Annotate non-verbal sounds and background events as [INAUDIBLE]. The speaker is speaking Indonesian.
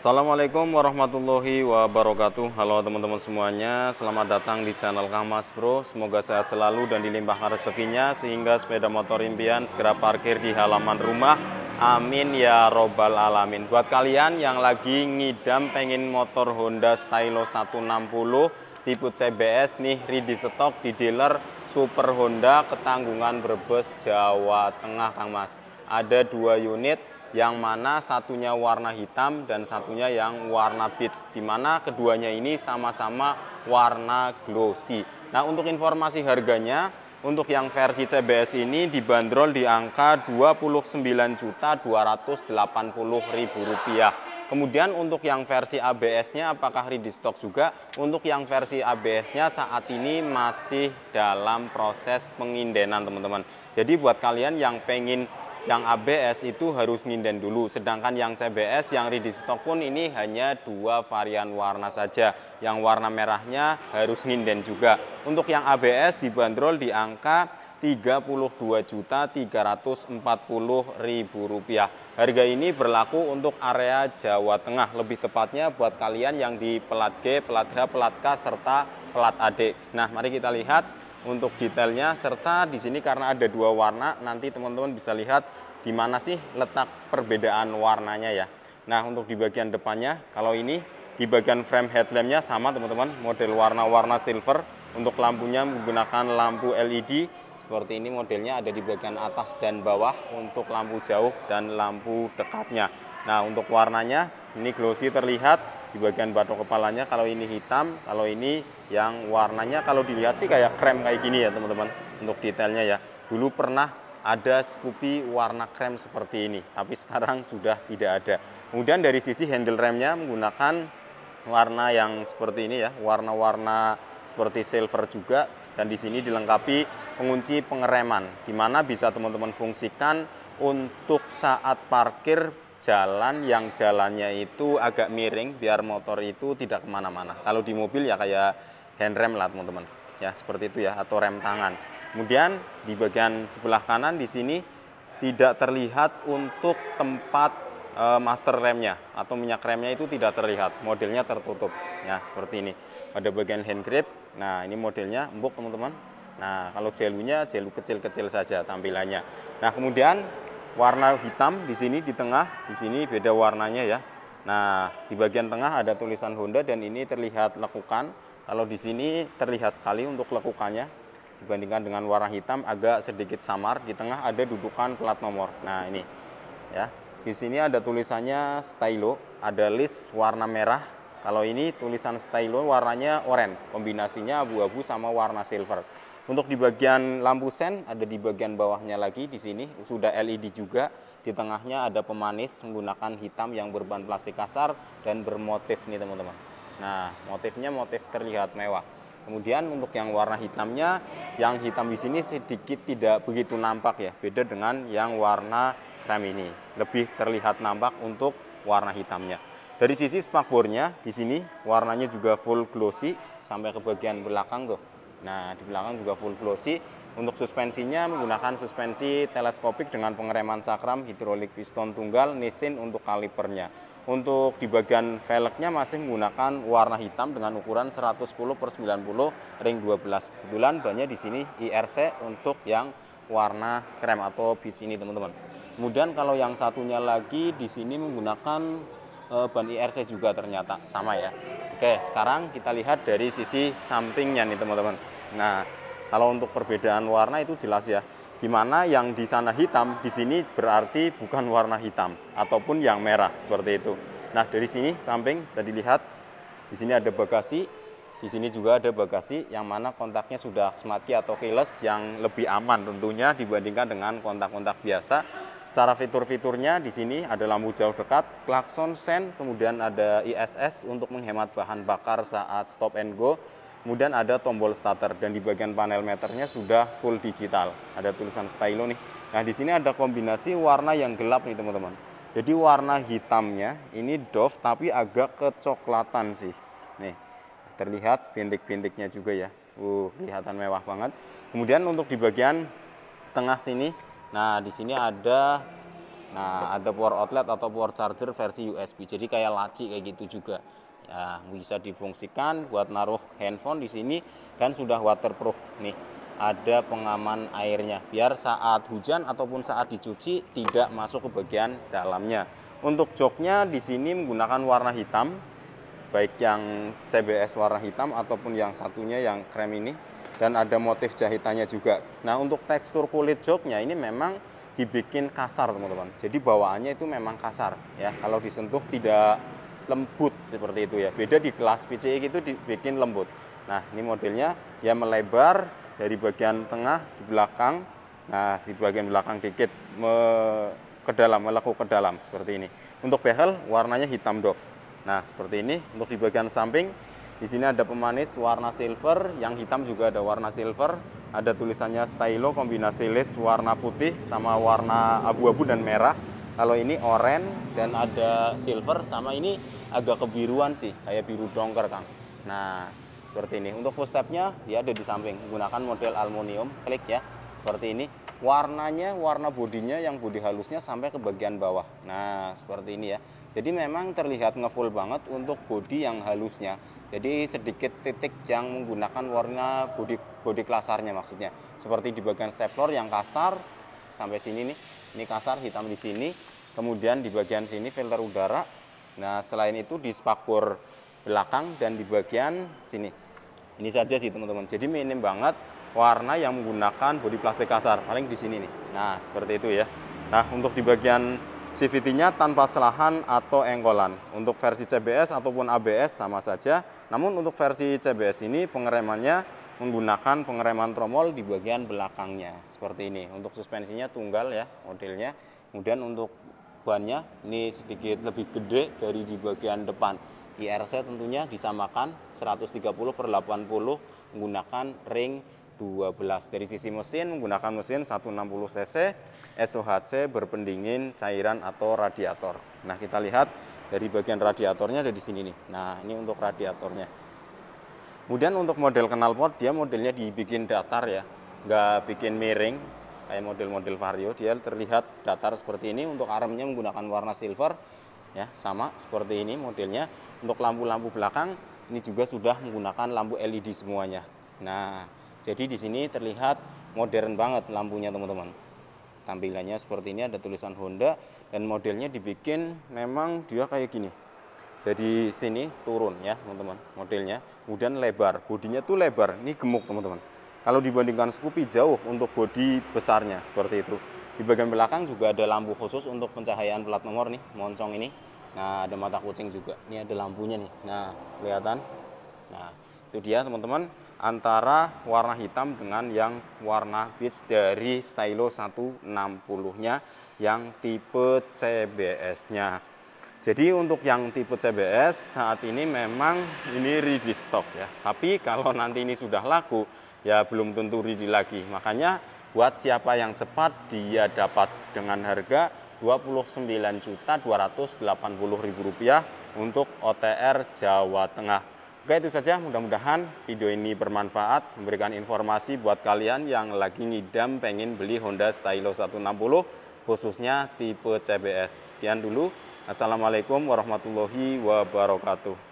Assalamualaikum warahmatullahi wabarakatuh Halo teman-teman semuanya Selamat datang di channel Kamas Bro Semoga sehat selalu dan dilimpahkan rezekinya Sehingga sepeda motor impian segera parkir di halaman rumah Amin ya robbal alamin Buat kalian yang lagi ngidam pengen motor Honda Stylo 160 Tipe CBS nih ready stock di dealer Super Honda Ketanggungan Brebes Jawa Tengah Kang Mas Ada dua unit yang mana satunya warna hitam dan satunya yang warna beige di mana keduanya ini sama-sama warna glossy. Nah, untuk informasi harganya untuk yang versi CBS ini dibanderol di angka Rp29.280.000. Kemudian untuk yang versi ABS-nya apakah ready stock juga? Untuk yang versi ABS-nya saat ini masih dalam proses pengindenan teman-teman. Jadi buat kalian yang pengen yang ABS itu harus nginden dulu sedangkan yang CBS yang ready stock pun ini hanya dua varian warna saja yang warna merahnya harus nginden juga untuk yang ABS dibanderol di angka rp rupiah. Harga ini berlaku untuk area Jawa Tengah, lebih tepatnya buat kalian yang di pelat G, pelat H, pelat K, serta pelat AD. Nah, mari kita lihat untuk detailnya serta di sini karena ada dua warna nanti teman-teman bisa lihat di mana sih letak perbedaan warnanya ya. Nah untuk di bagian depannya kalau ini di bagian frame headlampnya sama teman-teman model warna-warna silver untuk lampunya menggunakan lampu LED seperti ini modelnya ada di bagian atas dan bawah untuk lampu jauh dan lampu dekatnya. Nah untuk warnanya ini glossy terlihat di bagian batok kepalanya kalau ini hitam, kalau ini yang warnanya kalau dilihat sih kayak krem kayak gini ya teman-teman untuk detailnya ya. Dulu pernah ada Scoopy warna krem seperti ini, tapi sekarang [LAUGHS] sudah tidak ada. Kemudian dari sisi handle remnya menggunakan warna yang seperti ini ya, warna-warna seperti silver juga dan di sini dilengkapi pengunci pengereman dimana bisa teman-teman fungsikan untuk saat parkir jalan yang jalannya itu agak miring biar motor itu tidak kemana-mana. Kalau di mobil ya kayak hand rem lah teman-teman. Ya seperti itu ya atau rem tangan. Kemudian di bagian sebelah kanan di sini tidak terlihat untuk tempat e, master remnya atau minyak remnya itu tidak terlihat. Modelnya tertutup ya seperti ini. Pada bagian hand grip, nah ini modelnya embuk teman-teman. Nah, kalau jelunya jelu kecil-kecil saja tampilannya. Nah, kemudian warna hitam di sini di tengah, di sini beda warnanya ya. Nah, di bagian tengah ada tulisan Honda dan ini terlihat lekukan. Kalau di sini terlihat sekali untuk lekukannya dibandingkan dengan warna hitam agak sedikit samar. Di tengah ada dudukan plat nomor. Nah, ini ya. Di sini ada tulisannya stylo, ada list warna merah. Kalau ini tulisan stylo warnanya oranye, kombinasinya abu-abu sama warna silver. Untuk di bagian lampu sen ada di bagian bawahnya lagi di sini sudah LED juga. Di tengahnya ada pemanis menggunakan hitam yang berbahan plastik kasar dan bermotif nih teman-teman. Nah, motifnya motif terlihat mewah. Kemudian untuk yang warna hitamnya, yang hitam di sini sedikit tidak begitu nampak ya, beda dengan yang warna krem ini. Lebih terlihat nampak untuk warna hitamnya. Dari sisi spakbornya di sini warnanya juga full glossy sampai ke bagian belakang tuh Nah, di belakang juga full glossy. Untuk suspensinya menggunakan suspensi teleskopik dengan pengereman cakram hidrolik piston tunggal Nissin untuk kalipernya. Untuk di bagian velgnya masih menggunakan warna hitam dengan ukuran 110 per 90 ring 12. Kebetulan banyak di sini IRC untuk yang warna krem atau beige ini teman-teman. Kemudian kalau yang satunya lagi di sini menggunakan eh, ban IRC juga ternyata sama ya. Oke, sekarang kita lihat dari sisi sampingnya nih teman-teman. Nah, kalau untuk perbedaan warna itu jelas ya. Gimana yang di sana hitam, di sini berarti bukan warna hitam ataupun yang merah seperti itu. Nah, dari sini samping bisa dilihat di sini ada bagasi di sini juga ada bagasi yang mana kontaknya sudah semati atau keyless yang lebih aman tentunya dibandingkan dengan kontak-kontak biasa. Secara fitur-fiturnya di sini ada lampu jauh dekat, klakson sen, kemudian ada ISS untuk menghemat bahan bakar saat stop and go. Kemudian ada tombol starter dan di bagian panel meternya sudah full digital. Ada tulisan stylo nih. Nah, di sini ada kombinasi warna yang gelap nih, teman-teman. Jadi warna hitamnya ini doff tapi agak kecoklatan sih terlihat bintik-bintiknya juga ya uh kelihatan mewah banget kemudian untuk di bagian tengah sini nah di sini ada nah ada power outlet atau power charger versi USB jadi kayak laci kayak gitu juga ya, bisa difungsikan buat naruh handphone di sini dan sudah waterproof nih ada pengaman airnya biar saat hujan ataupun saat dicuci tidak masuk ke bagian dalamnya. Untuk joknya di sini menggunakan warna hitam baik yang CBS warna hitam ataupun yang satunya yang krem ini dan ada motif jahitannya juga. Nah untuk tekstur kulit joknya ini memang dibikin kasar teman-teman. Jadi bawaannya itu memang kasar ya. Kalau disentuh tidak lembut seperti itu ya. Beda di kelas PCI itu dibikin lembut. Nah ini modelnya ya melebar dari bagian tengah di belakang. Nah di bagian belakang dikit me, ke dalam, meleku ke dalam seperti ini. Untuk behel warnanya hitam doff. Nah, seperti ini untuk di bagian samping. Di sini ada pemanis warna silver, yang hitam juga ada warna silver. Ada tulisannya stylo kombinasi list warna putih sama warna abu-abu dan merah. Kalau ini oranye dan ada silver sama ini agak kebiruan sih, kayak biru dongker Kang. Nah, seperti ini. Untuk footstepnya dia ada di samping menggunakan model aluminium. Klik ya, seperti ini warnanya warna bodinya yang bodi halusnya sampai ke bagian bawah nah seperti ini ya jadi memang terlihat ngefull banget untuk bodi yang halusnya jadi sedikit titik yang menggunakan warna bodi bodi klasarnya maksudnya seperti di bagian stapler yang kasar sampai sini nih ini kasar hitam di sini kemudian di bagian sini filter udara nah selain itu di spakbor belakang dan di bagian sini ini saja sih teman-teman. Jadi minim banget warna yang menggunakan bodi plastik kasar. Paling di sini nih. Nah, seperti itu ya. Nah, untuk di bagian CVT-nya tanpa selahan atau engkolan. Untuk versi CBS ataupun ABS sama saja. Namun untuk versi CBS ini pengeremannya menggunakan pengereman tromol di bagian belakangnya. Seperti ini. Untuk suspensinya tunggal ya modelnya. Kemudian untuk bannya ini sedikit lebih gede dari di bagian depan. IRC tentunya disamakan 130 per 80 menggunakan ring 12. Dari sisi mesin menggunakan mesin 160 cc SOHC berpendingin cairan atau radiator. Nah kita lihat dari bagian radiatornya ada di sini nih. Nah ini untuk radiatornya. Kemudian untuk model knalpot dia modelnya dibikin datar ya, nggak bikin miring kayak model-model vario dia terlihat datar seperti ini untuk armnya menggunakan warna silver ya sama seperti ini modelnya untuk lampu-lampu belakang ini juga sudah menggunakan lampu LED semuanya nah jadi di sini terlihat modern banget lampunya teman-teman tampilannya seperti ini ada tulisan Honda dan modelnya dibikin memang dia kayak gini jadi sini turun ya teman-teman modelnya kemudian lebar bodinya tuh lebar ini gemuk teman-teman kalau dibandingkan Scoopy jauh untuk bodi besarnya seperti itu di bagian belakang juga ada lampu khusus untuk pencahayaan plat nomor nih, moncong ini. Nah, ada mata kucing juga. Ini ada lampunya nih. Nah, kelihatan. Nah, itu dia teman-teman antara warna hitam dengan yang warna beige dari Stylo 160-nya yang tipe CBS-nya. Jadi untuk yang tipe CBS saat ini memang ini ready stock ya. Tapi kalau nanti ini sudah laku ya belum tentu ready lagi. Makanya buat siapa yang cepat dia dapat dengan harga Rp29.280.000 untuk OTR Jawa Tengah. Oke itu saja mudah-mudahan video ini bermanfaat memberikan informasi buat kalian yang lagi ngidam pengen beli Honda Stylo 160 khususnya tipe CBS. Sekian dulu. Assalamualaikum warahmatullahi wabarakatuh.